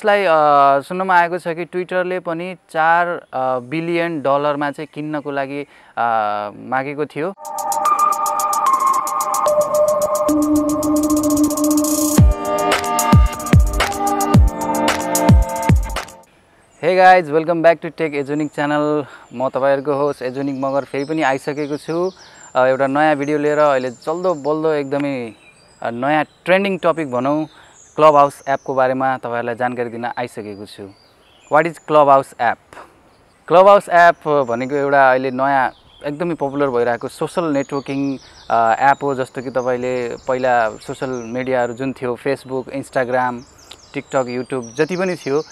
यसलाई सुन्नमा आएको छ कि ट्विटरले पनि चार बिलियन डलरमा चाहिँ किन्नको लागि मागेको थियो hey guys welcome back to Tech Ezonic channel म तपाईँहरूको होस् एजोनिक मगर फेरि पनि आइसकेको छु एउटा नयाँ भिडियो लिएर अहिले चल्दो बल्दो एकदमै नयाँ ट्रेन्डिङ टपिक भनौँ क्लब हाउस एपको बारेमा तपाईँहरूलाई जानकारी दिन आइसकेको छु what is Clubhouse app Clubhouse app भनेको एउटा अहिले नयाँ एकदमै पपुलर भइरहेको सोसल नेटवर्किङ एप हो जस्तो कि तपाईँले पहिला सोसल मिडियाहरू जुन थियो फेसबुक इन्स्टाग्राम टिकटक युट्युब जति पनि थियो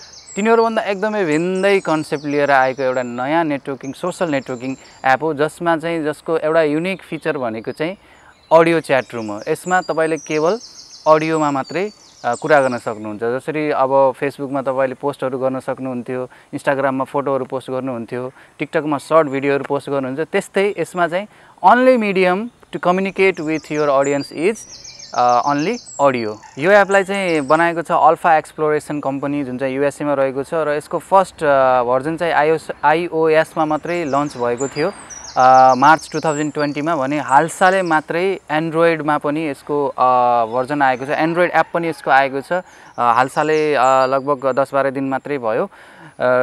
तिनीहरूभन्दा एकदमै भिन्दै कन्सेप्ट लिएर आएको एउटा नयाँ नेटवर्किङ सोसल नेटवर्किङ एप हो जसमा चाहिँ जसको एउटा युनिक फिचर भनेको चाहिँ अडियो च्याट रुम हो यसमा तपाईँले केवल अडियोमा मात्रै कुरा गर्न सक्नुहुन्छ जसरी अब फेसबुकमा तपाईँले पोस्टहरू गर्न सक्नुहुन्थ्यो इन्स्टाग्राममा फोटोहरू पोस्ट गर्नुहुन्थ्यो टिकटकमा सर्ट भिडियोहरू पोस्ट गर्नुहुन्छ त्यस्तै यसमा चाहिँ only medium to communicate with your audience is only audio यो एपलाई चाहिँ बनाएको छ अल्फा एक्सप्लोरेसन कम्पनी जुन चाहिँ युएसएमा रहेको छ र यसको फर्स्ट भर्जन चाहिँ आइओस आइओएसमा मात्रै लन्च भएको थियो मार्च टु थाउजन्ड ट्वेन्टीमा भने हालसालै मात्रै एन्ड्रोइडमा पनि यसको भर्जन आएको छ एन्ड्रोइड एप पनि यसको आएको छ हालसालै लगभग दस बाह्र दिन मात्रै भयो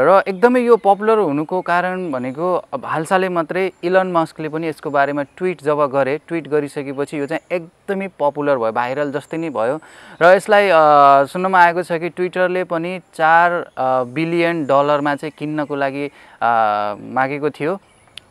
र एकदमै यो पपुलर हुनुको कारण भनेको हालसालै मात्रै इलन मस्कले पनि यसको बारेमा ट्विट जब गरे ट्विट गरिसकेपछि यो चाहिँ एकदमै पपुलर भयो भाइरल जस्तै नै भयो र यसलाई सुन्नमा आएको छ कि ट्विटरले पनि चार बिलियन डलरमा चाहिँ किन्नको लागि मागेको थियो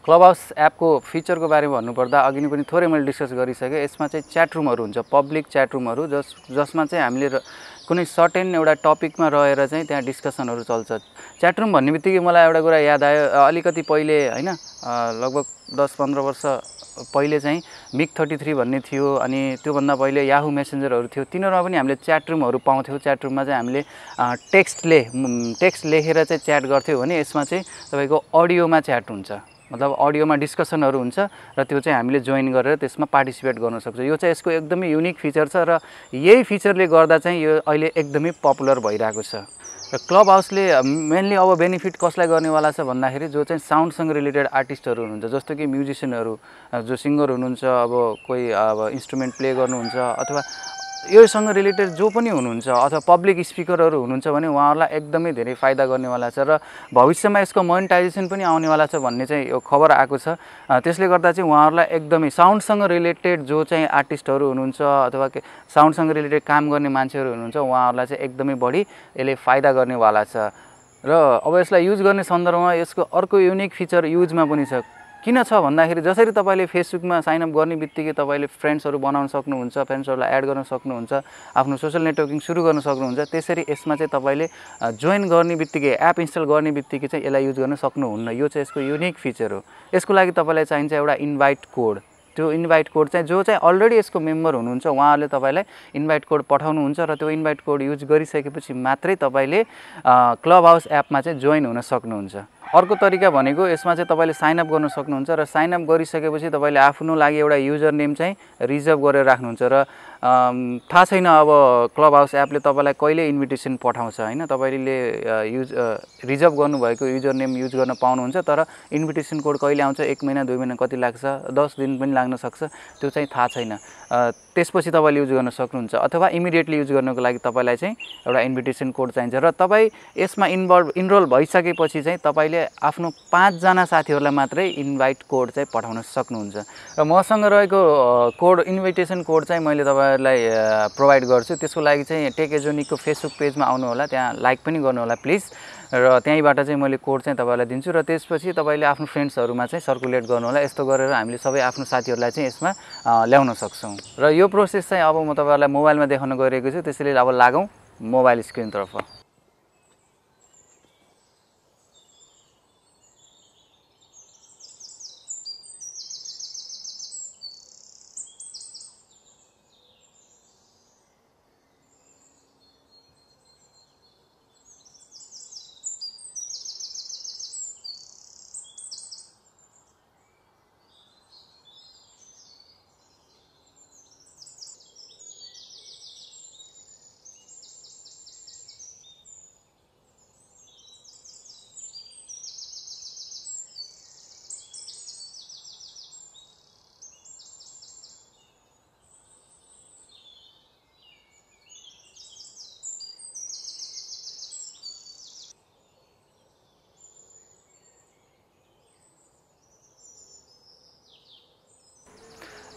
क्लब हाउस एपको फिचरको बारेमा भन्नुपर्दा अघि नै पनि थोरै मैले डिस्कस गरिसकेँ यसमा चाहिँ च्याट रुमहरू हुन्छ पब्लिक च्याट रुमहरू जस जसमा चाहिँ हामीले कुनै सर्टेन एउटा टपिकमा रहेर चाहिँ त्यहाँ डिस्कसनहरू चल्छ च्याट रुम भन्ने बित्तिकै मलाई एउटा कुरा याद आयो अलिकति पहिले होइन लगभग दस पन्ध्र वर्ष पहिले चाहिँ मिक थर्टी थ्री भन्ने थियो अनि त्योभन्दा पहिले याहु मेसेन्जरहरू थियो तिनीहरूमा पनि हामीले च्याट रुमहरू पाउँथ्यौँ च्याट रुममा चाहिँ हामीले टेक्स्टले टेक्स्ट लेखेर चाहिँ च्याट गर्थ्यौँ भने यसमा चाहिँ तपाईँको अडियोमा च्याट हुन्छ मतलब अडियोमा डिस्कसनहरू हुन्छ र त्यो चाहिँ हामीले जोइन गरेर त्यसमा पार्टिसिपेट गर्न सक्छ यो चाहिँ यसको एकदमै युनिक फिचर छ र यही फिचरले गर्दा चाहिँ यो अहिले एकदमै पपुलर भइरहेको छ र क्लब हाउसले मेन्ली अब बेनिफिट कसलाई गर्नेवाला छ भन्दाखेरि जो चाहिँ साउन्डसँग रिलेटेड आर्टिस्टहरू हुनुहुन्छ जस्तो कि म्युजिसियनहरू जो सिङ्गर हुनुहुन्छ अब कोही अब इन्स्ट्रुमेन्ट प्ले गर्नुहुन्छ अथवा योसँग रिलेटेड जो पनि हुनुहुन्छ अथवा पब्लिक स्पिकरहरू हुनुहुन्छ भने उहाँहरूलाई एकदमै धेरै फाइदा गर्नेवाला छ र भविष्यमा यसको मोनिटाइजेसन पनि आउनेवाला छ भन्ने चाहिँ यो खबर आएको छ त्यसले गर्दा चाहिँ उहाँहरूलाई एकदमै साउन्डसँग रिलेटेड जो चाहिँ आर्टिस्टहरू हुनुहुन्छ अथवा साउन्डसँग रिलेटेड काम गर्ने मान्छेहरू हुनुहुन्छ उहाँहरूलाई चाहिँ एकदमै बढी यसले फाइदा गर्नेवाला छ र अब यसलाई युज गर्ने सन्दर्भमा यसको अर्को युनिक फिचर युजमा पनि छ किन छ भन्दाखेरि जसरी तपाईँले फेसबुकमा साइनअप गर्ने बित्तिकै तपाईँले फ्रेन्ड्सहरू बनाउन सक्नुहुन्छ फ्रेन्ड्सहरूलाई एड गर्न सक्नुहुन्छ आफ्नो सोसियल नेटवर्किङ सुरु गर्न सक्नुहुन्छ त्यसरी यसमा चाहिँ तपाईँले जोइन गर्ने बित्तिकै एप इन्स्टल गर्ने बित्तिकै चाहिँ यसलाई युज गर्न सक्नुहुन्न यो चाहिँ यसको युनिक फिचर हो यसको लागि तपाईँलाई चाहिन्छ एउटा इन्भाइट कोड त्यो इन्भाइट कोड चाहिँ जो चाहिँ अलरेडी यसको मेम्बर हुनुहुन्छ उहाँहरूले तपाईँलाई इन्भाइट कोड पठाउनुहुन्छ र त्यो इन्भाइट कोड युज गरिसकेपछि मात्रै तपाईँले क्लब हाउस एपमा चाहिँ जोइन हुन सक्नुहुन्छ अर्को तरिका भनेको यसमा चाहिँ तपाईँले साइनअप गर्न सक्नुहुन्छ र साइनअप गरिसकेपछि तपाईँले आफ्नो लागि एउटा युजर नेम चाहिँ रिजर्भ गरेर राख्नुहुन्छ र थाहा छैन अब क्लब हाउस एपले तपाईँलाई कहिले इन्भिटेसन पठाउँछ होइन तपाईँले युज रिजर्भ गर्नुभएको युजर नेम युज गर्न पाउनुहुन्छ तर इन्भिटेसन कोड कहिले आउँछ एक महिना दुई महिना कति लाग्छ दस दिन पनि लाग्न सक्छ त्यो चाहिँ थाहा छैन त्यसपछि तपाईँले युज गर्न सक्नुहुन्छ अथवा इमिडिएटली युज गर्नको लागि तपाईँलाई चाहिँ एउटा इन्भिटेसन कोड चाहिन्छ र तपाईँ यसमा इन्भल्भ इनरोल भइसकेपछि चाहिँ तपाईँले आफ्नो पाँचजना साथीहरूलाई मात्रै इन्भाइट कोड चाहिँ पठाउन सक्नुहुन्छ र मसँग रहेको कोड इन्भिटेसन कोड चाहिँ मैले तपाईँ तपाईँहरूलाई प्रोभाइड गर्छु त्यसको लागि चाहिँ टेक एजोनिकको फेसबुक पेजमा आउनुहोला त्यहाँ लाइक पनि गर्नुहोला प्लिज र त्यहीँबाट चाहिँ मैले कोड चाहिँ तपाईँलाई दिन्छु र त्यसपछि तपाईँले आफ्नो फ्रेन्ड्सहरूमा चाहिँ सर्कुलेट गर्नुहोला यस्तो गरेर हामीले सबै आफ्नो साथीहरूलाई चाहिँ यसमा ल्याउन सक्छौँ र यो प्रोसेस चाहिँ अब म तपाईँहरूलाई मोबाइलमा देखाउन गइरहेको छु त्यसैले अब लागौँ मोबाइल स्क्रिनतर्फ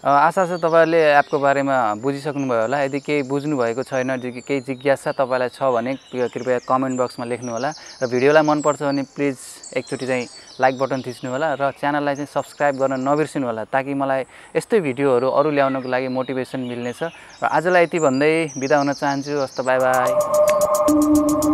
आशा छ तपाईँहरूले एपको बारेमा बुझिसक्नुभयो होला यदि केही बुझ्नुभएको छैन केही जिज्ञासा तपाईँलाई छ भने कृपया कमेन्ट बक्समा लेख्नु होला र भिडियोलाई मनपर्छ भने प्लिज एकचोटि चाहिँ लाइक बटन थिच्नु होला र च्यानललाई चाहिँ सब्सक्राइब गर्न नबिर्सिनु होला ताकि मलाई यस्तै भिडियोहरू अरू ल्याउनको लागि मोटिभेसन मिल्नेछ र आजलाई यति भन्दै बिदा हुन चाहन्छु हस्त बाई बाई